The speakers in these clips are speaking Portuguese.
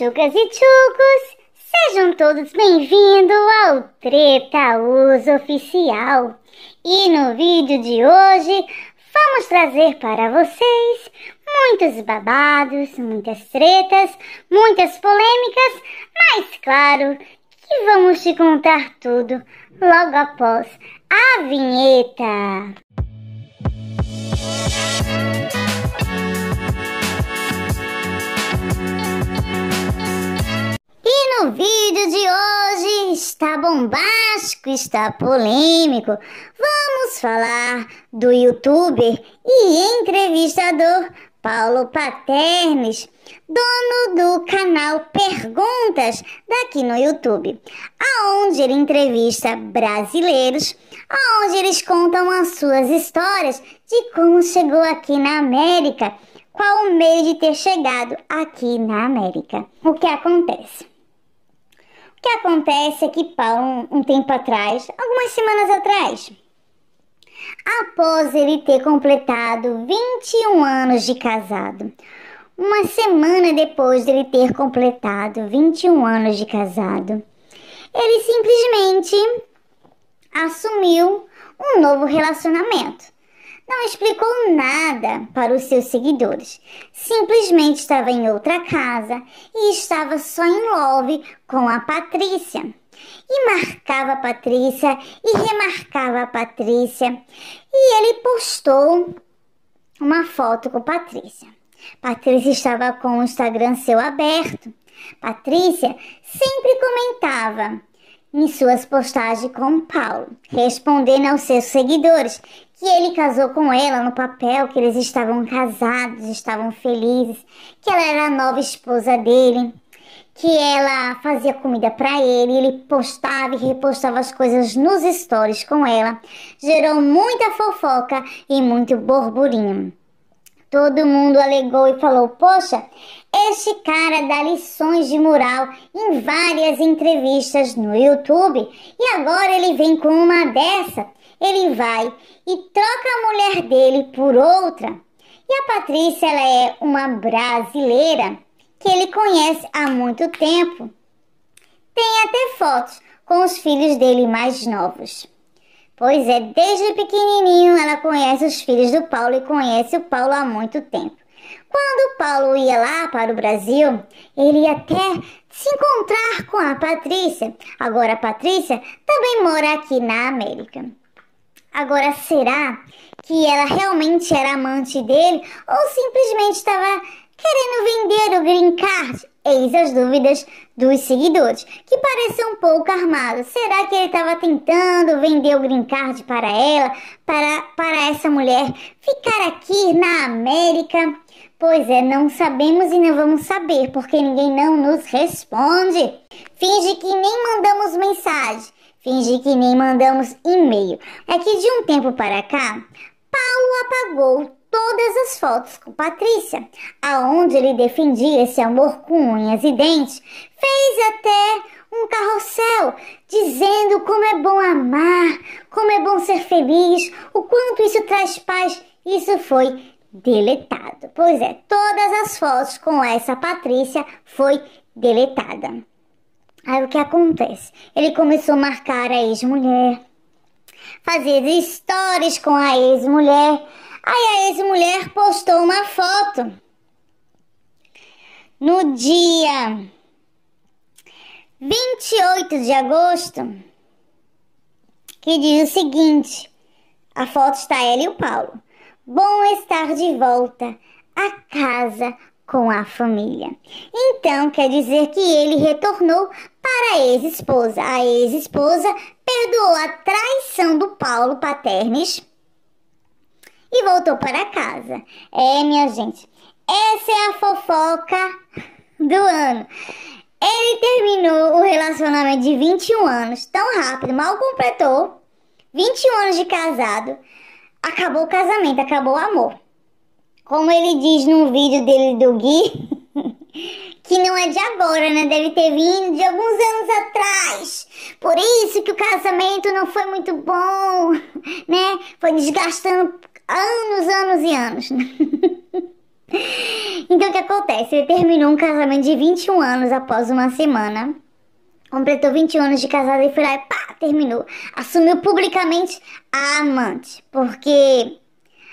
Tchucas e tchucos, sejam todos bem-vindos ao Treta Uso Oficial. E no vídeo de hoje vamos trazer para vocês muitos babados, muitas tretas, muitas polêmicas, mas claro que vamos te contar tudo logo após a vinheta. Música o vídeo de hoje está bombástico, está polêmico. Vamos falar do youtuber e entrevistador Paulo Paternes, dono do canal Perguntas daqui no YouTube, aonde ele entrevista brasileiros, aonde eles contam as suas histórias de como chegou aqui na América qual o meio de ter chegado aqui na América. O que acontece? que acontece é que um, um tempo atrás, algumas semanas atrás. Após ele ter completado 21 anos de casado, uma semana depois dele ter completado 21 anos de casado, ele simplesmente assumiu um novo relacionamento. Não explicou nada para os seus seguidores. Simplesmente estava em outra casa e estava só em love com a Patrícia. E marcava a Patrícia e remarcava a Patrícia. E ele postou uma foto com Patrícia. Patrícia estava com o Instagram seu aberto. Patrícia sempre comentava em suas postagens com Paulo, respondendo aos seus seguidores que ele casou com ela no papel, que eles estavam casados, estavam felizes, que ela era a nova esposa dele, que ela fazia comida para ele, ele postava e repostava as coisas nos stories com ela. Gerou muita fofoca e muito burburinho. Todo mundo alegou e falou: Poxa, este cara dá lições de moral em várias entrevistas no YouTube e agora ele vem com uma dessa ele vai e troca a mulher dele por outra. E a Patrícia ela é uma brasileira que ele conhece há muito tempo. Tem até fotos com os filhos dele mais novos. Pois é, desde pequenininho ela conhece os filhos do Paulo e conhece o Paulo há muito tempo. Quando o Paulo ia lá para o Brasil, ele ia até se encontrar com a Patrícia. Agora a Patrícia também mora aqui na América. Agora, será que ela realmente era amante dele ou simplesmente estava querendo vender o green card? Eis as dúvidas dos seguidores, que parecem um pouco armados. Será que ele estava tentando vender o green card para ela, para, para essa mulher ficar aqui na América? Pois é, não sabemos e não vamos saber, porque ninguém não nos responde. Finge que nem mandamos mensagem Fingi que nem mandamos e-mail. É que de um tempo para cá, Paulo apagou todas as fotos com Patrícia, aonde ele defendia esse amor com unhas e dentes, fez até um carrossel dizendo como é bom amar, como é bom ser feliz, o quanto isso traz paz. Isso foi deletado. Pois é, todas as fotos com essa Patrícia foi deletada. Aí o que acontece? Ele começou a marcar a ex-mulher, fazer stories com a ex-mulher. Aí a ex-mulher postou uma foto. No dia 28 de agosto, que diz o seguinte: a foto está ela e o Paulo. Bom estar de volta à casa com a família. Então quer dizer que ele retornou para a ex-esposa. A ex-esposa perdoou a traição do Paulo Paternes e voltou para casa. É, minha gente, essa é a fofoca do ano. Ele terminou o relacionamento de 21 anos tão rápido, mal completou 21 anos de casado. Acabou o casamento, acabou o amor. Como ele diz num vídeo dele do Gui, que não é de agora, né? Deve ter vindo de alguns anos atrás. Por isso que o casamento não foi muito bom, né? Foi desgastando anos, anos e anos. então o que acontece? Ele terminou um casamento de 21 anos após uma semana. Completou 21 anos de casado e foi lá e pá, terminou. Assumiu publicamente a amante. Porque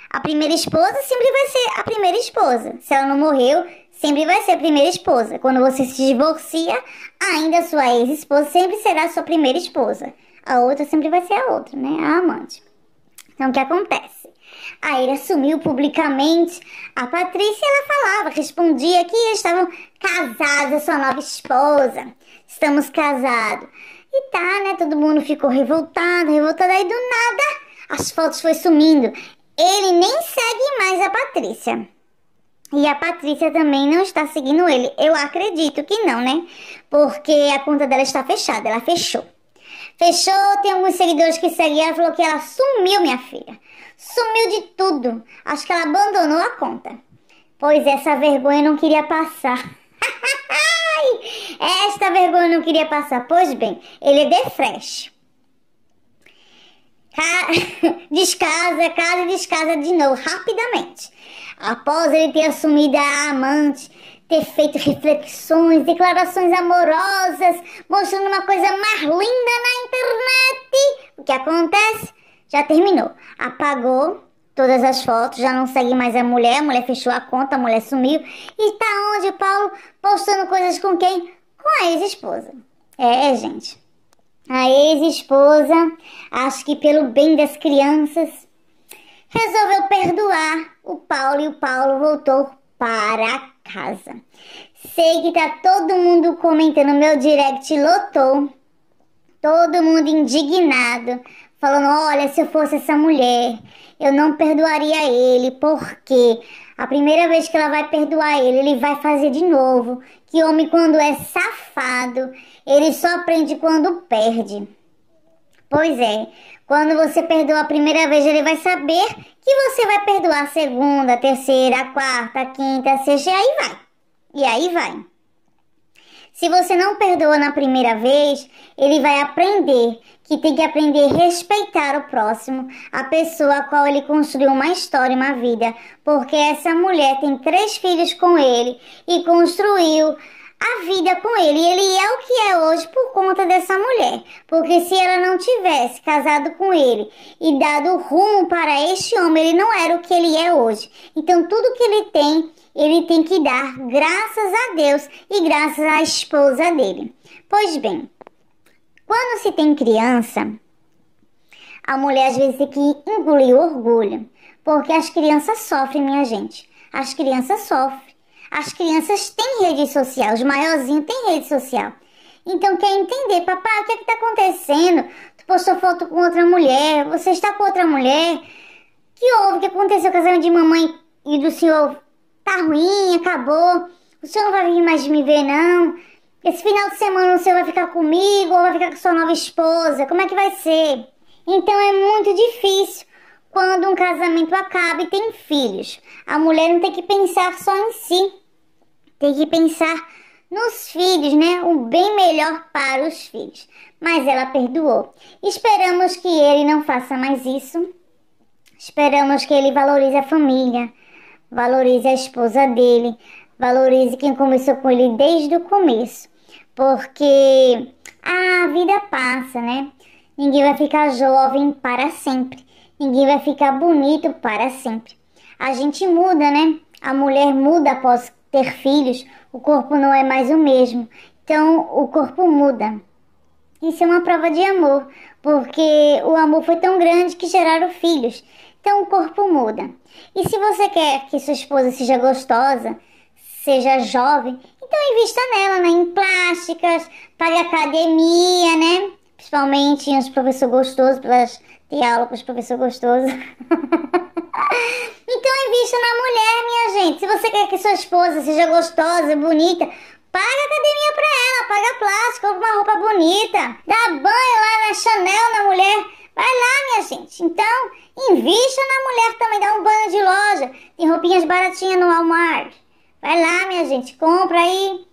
a primeira esposa sempre vai ser a primeira esposa. Se ela não morreu, sempre vai ser a primeira esposa. Quando você se divorcia, ainda sua ex-esposa sempre será sua primeira esposa. A outra sempre vai ser a outra, né? A amante. Então, o que acontece? Aí ele assumiu publicamente. A Patrícia, ela falava, respondia que estavam casados, a sua nova esposa. Estamos casados. E tá, né? Todo mundo ficou revoltado, revoltado. Aí, do nada, as fotos foi sumindo. Ele nem segue mais a Patrícia. E a Patrícia também não está seguindo ele. Eu acredito que não, né? Porque a conta dela está fechada, ela fechou. Fechou, tem alguns seguidores que seguem ela, falou que ela sumiu, minha filha. Sumiu de tudo. Acho que ela abandonou a conta. Pois essa vergonha não queria passar. Esta vergonha não queria passar. Pois bem, ele é de fresh. Descasa, casa, descasa de novo, rapidamente. Após ele ter assumido a amante, ter feito reflexões, declarações amorosas, mostrando uma coisa mais linda na internet, o que acontece? Já terminou. Apagou todas as fotos, já não segue mais a mulher, a mulher fechou a conta, a mulher sumiu. E tá onde, Paulo? Postando coisas com quem? Com a ex-esposa. É, é, gente. A ex-esposa, acho que pelo bem das crianças, resolveu perdoar o Paulo e o Paulo voltou para casa. Sei que tá todo mundo comentando, meu direct lotou. Todo mundo indignado, falando: "Olha, se eu fosse essa mulher, eu não perdoaria ele, porque a primeira vez que ela vai perdoar ele, ele vai fazer de novo. Que homem quando é safado, ele só aprende quando perde." Pois é, quando você perdoa a primeira vez, ele vai saber que você vai perdoar a segunda, a terceira, a quarta, a quinta, a sexta, e aí vai. E aí vai. Se você não perdoa na primeira vez, ele vai aprender que tem que aprender a respeitar o próximo, a pessoa a qual ele construiu uma história, uma vida, porque essa mulher tem três filhos com ele e construiu a vida com ele. Ele é o que é hoje por conta dessa mulher. Porque se ela não tivesse casado com ele e dado rumo para este homem, ele não era o que ele é hoje. Então, tudo que ele tem, ele tem que dar graças a Deus e graças à esposa dele. Pois bem, quando se tem criança, a mulher às vezes tem que engolir orgulho. Porque as crianças sofrem, minha gente. As crianças sofrem as crianças têm rede social, os maiorzinhos têm rede social. Então quer entender, papai, o que é está acontecendo? Tu postou foto com outra mulher, você está com outra mulher. Que houve? O que aconteceu? O casamento de mamãe e do senhor tá ruim, acabou. O senhor não vai vir mais me ver, não. Esse final de semana o senhor vai ficar comigo ou vai ficar com sua nova esposa? Como é que vai ser? Então é muito difícil quando um casamento acaba e tem filhos, a mulher não tem que pensar só em si, tem que pensar nos filhos, né? O bem melhor para os filhos. Mas ela perdoou. Esperamos que ele não faça mais isso. Esperamos que ele valorize a família, valorize a esposa dele, valorize quem começou com ele desde o começo. Porque a vida passa, né? Ninguém vai ficar jovem para sempre. Ninguém vai ficar bonito para sempre. A gente muda, né? A mulher muda após ter filhos, o corpo não é mais o mesmo. Então, o corpo muda. Isso é uma prova de amor, porque o amor foi tão grande que geraram filhos. Então, o corpo muda. E se você quer que sua esposa seja gostosa, seja jovem, então invista nela, né? Em plásticas, pague academia, né? Principalmente os professor gostoso, pelas diálogos professor gostoso. então invista é na mulher, minha gente. Se você quer que sua esposa seja gostosa, bonita, paga academia pra ela, paga plástico, compra uma roupa bonita, dá banho lá na Chanel na mulher. Vai lá, minha gente. Então, invista na mulher também, dá um banho de loja. Tem roupinhas baratinhas no Walmart. Vai lá, minha gente, compra aí.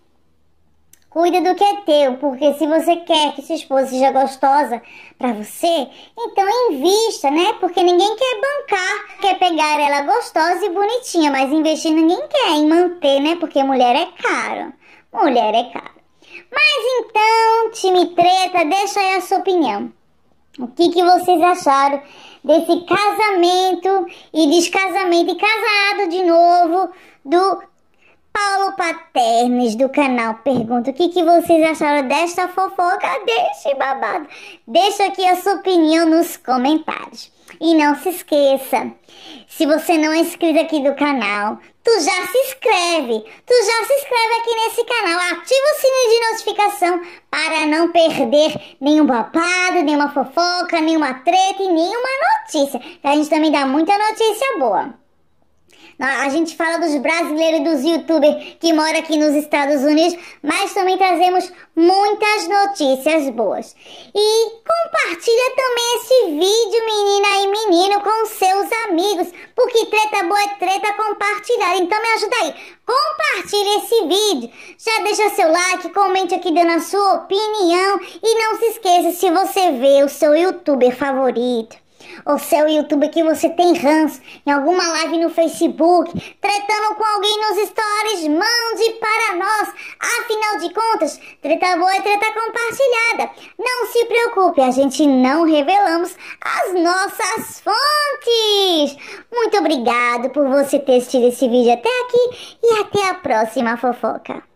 Cuida do que é teu, porque se você quer que sua esposa seja gostosa para você, então invista, né? Porque ninguém quer bancar, quer pegar ela gostosa e bonitinha, mas investir ninguém quer em manter, né? Porque mulher é caro. Mulher é caro. Mas então, time treta, deixa aí a sua opinião. O que, que vocês acharam desse casamento e descasamento e casado de novo do Paulo Paternes do canal pergunta o que, que vocês acharam desta fofoca, deste babado. Deixa aqui a sua opinião nos comentários. E não se esqueça, se você não é inscrito aqui do canal, tu já se inscreve. Tu já se inscreve aqui nesse canal, ativa o sininho de notificação para não perder nenhum babado, nenhuma fofoca, nenhuma treta e nenhuma notícia. A gente também dá muita notícia boa. A gente fala dos brasileiros e dos youtubers que moram aqui nos Estados Unidos, mas também trazemos muitas notícias boas. E compartilha também esse vídeo, menina e menino, com seus amigos, porque treta boa é treta compartilhada. Então me ajuda aí, compartilha esse vídeo, já deixa seu like, comente aqui dando a sua opinião e não se esqueça se você vê o seu youtuber favorito o seu YouTube que você tem ranço em alguma live no Facebook, tretando com alguém nos stories, mande para nós. Afinal de contas, treta boa é treta compartilhada. Não se preocupe, a gente não revelamos as nossas fontes. Muito obrigado por você ter assistido esse vídeo até aqui e até a próxima fofoca.